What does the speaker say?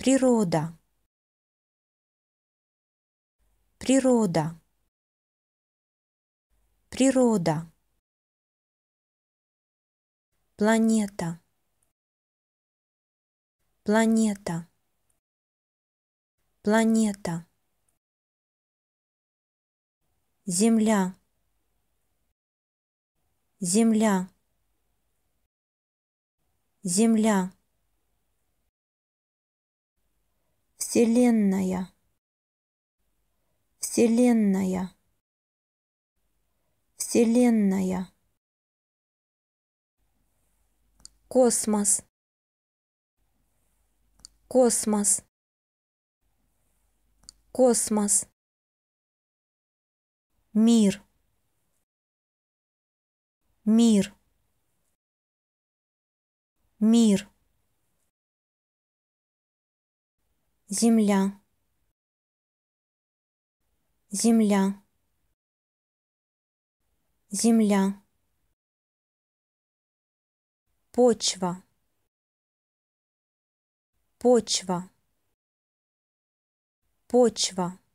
Природа. Природа. Природа. Планета. Планета. Планета. Земля. Земля. Земля. Вселенная. Вселенная. Вселенная. Космос. Космос. Космос. Мир. Мир. Мир. земля земля земля почва почва почва